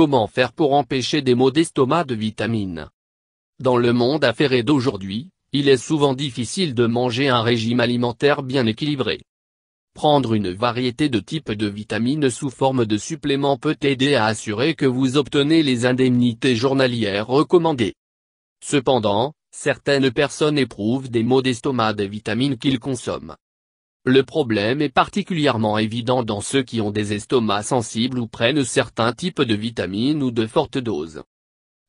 Comment faire pour empêcher des maux d'estomac de vitamines Dans le monde affairé d'aujourd'hui, il est souvent difficile de manger un régime alimentaire bien équilibré. Prendre une variété de types de vitamines sous forme de suppléments peut aider à assurer que vous obtenez les indemnités journalières recommandées. Cependant, certaines personnes éprouvent des maux d'estomac des vitamines qu'ils consomment. Le problème est particulièrement évident dans ceux qui ont des estomacs sensibles ou prennent certains types de vitamines ou de fortes doses.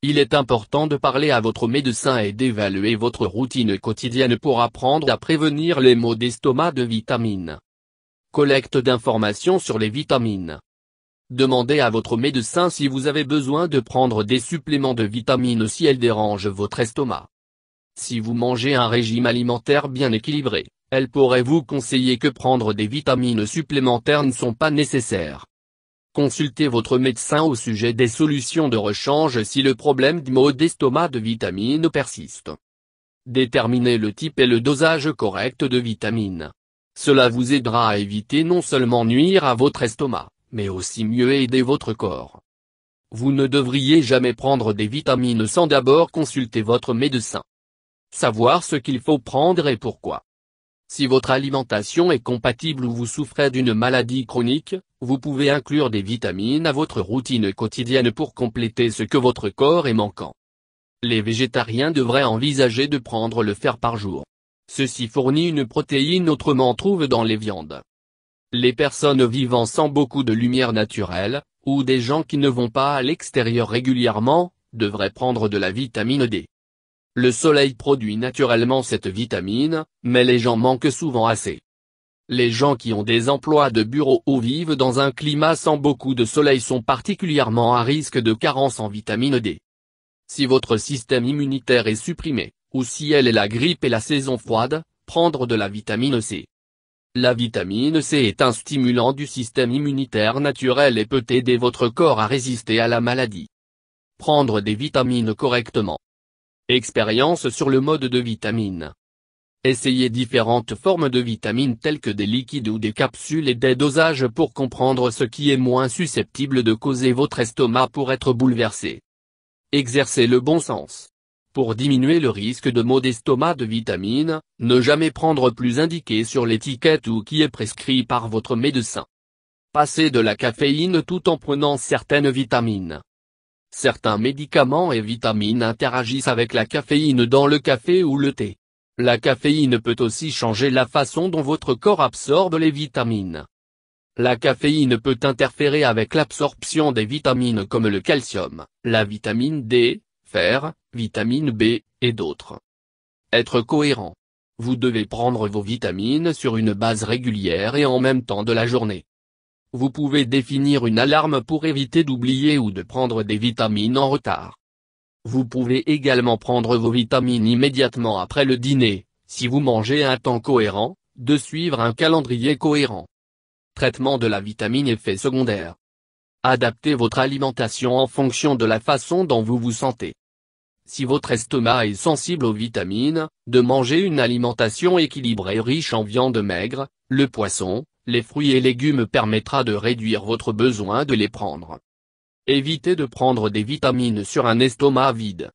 Il est important de parler à votre médecin et d'évaluer votre routine quotidienne pour apprendre à prévenir les maux d'estomac de vitamines. Collecte d'informations sur les vitamines. Demandez à votre médecin si vous avez besoin de prendre des suppléments de vitamines si elles dérangent votre estomac. Si vous mangez un régime alimentaire bien équilibré, elle pourrait vous conseiller que prendre des vitamines supplémentaires ne sont pas nécessaires. Consultez votre médecin au sujet des solutions de rechange si le problème du maux d'estomac de vitamines persiste. Déterminez le type et le dosage correct de vitamines. Cela vous aidera à éviter non seulement nuire à votre estomac, mais aussi mieux aider votre corps. Vous ne devriez jamais prendre des vitamines sans d'abord consulter votre médecin. Savoir ce qu'il faut prendre et pourquoi. Si votre alimentation est compatible ou vous souffrez d'une maladie chronique, vous pouvez inclure des vitamines à votre routine quotidienne pour compléter ce que votre corps est manquant. Les végétariens devraient envisager de prendre le fer par jour. Ceci fournit une protéine autrement trouve dans les viandes. Les personnes vivant sans beaucoup de lumière naturelle, ou des gens qui ne vont pas à l'extérieur régulièrement, devraient prendre de la vitamine D. Le soleil produit naturellement cette vitamine, mais les gens manquent souvent assez. Les gens qui ont des emplois de bureau ou vivent dans un climat sans beaucoup de soleil sont particulièrement à risque de carence en vitamine D. Si votre système immunitaire est supprimé, ou si elle est la grippe et la saison froide, prendre de la vitamine C. La vitamine C est un stimulant du système immunitaire naturel et peut aider votre corps à résister à la maladie. Prendre des vitamines correctement, Expérience sur le mode de vitamine. Essayez différentes formes de vitamines telles que des liquides ou des capsules et des dosages pour comprendre ce qui est moins susceptible de causer votre estomac pour être bouleversé. Exercez le bon sens. Pour diminuer le risque de maux d'estomac de vitamine, ne jamais prendre plus indiqué sur l'étiquette ou qui est prescrit par votre médecin. Passez de la caféine tout en prenant certaines vitamines. Certains médicaments et vitamines interagissent avec la caféine dans le café ou le thé. La caféine peut aussi changer la façon dont votre corps absorbe les vitamines. La caféine peut interférer avec l'absorption des vitamines comme le calcium, la vitamine D, fer, vitamine B, et d'autres. Être cohérent. Vous devez prendre vos vitamines sur une base régulière et en même temps de la journée. Vous pouvez définir une alarme pour éviter d'oublier ou de prendre des vitamines en retard. Vous pouvez également prendre vos vitamines immédiatement après le dîner, si vous mangez un temps cohérent, de suivre un calendrier cohérent. Traitement de la vitamine effet secondaire. Adaptez votre alimentation en fonction de la façon dont vous vous sentez. Si votre estomac est sensible aux vitamines, de manger une alimentation équilibrée riche en viande maigre, le poisson, les fruits et légumes permettra de réduire votre besoin de les prendre. Évitez de prendre des vitamines sur un estomac vide.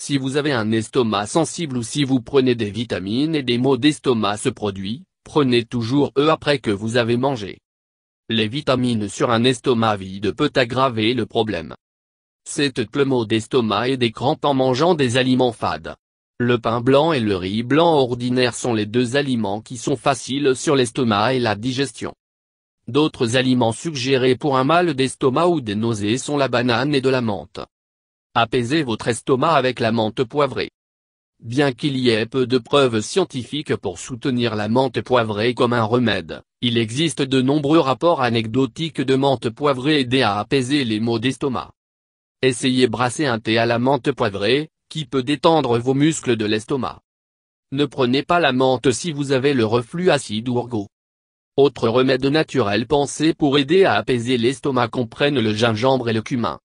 Si vous avez un estomac sensible ou si vous prenez des vitamines et des maux d'estomac se produit, prenez toujours eux après que vous avez mangé. Les vitamines sur un estomac vide peut aggraver le problème. C'est le mot d'estomac et des crampes en mangeant des aliments fades. Le pain blanc et le riz blanc ordinaire sont les deux aliments qui sont faciles sur l'estomac et la digestion. D'autres aliments suggérés pour un mal d'estomac ou des nausées sont la banane et de la menthe. Apaisez votre estomac avec la menthe poivrée. Bien qu'il y ait peu de preuves scientifiques pour soutenir la menthe poivrée comme un remède, il existe de nombreux rapports anecdotiques de menthe poivrée aidée à apaiser les maux d'estomac. Essayez brasser un thé à la menthe poivrée, qui peut détendre vos muscles de l'estomac. Ne prenez pas la menthe si vous avez le reflux acide ou orgo. Autre remède naturel pensé pour aider à apaiser l'estomac comprennent le gingembre et le cumin.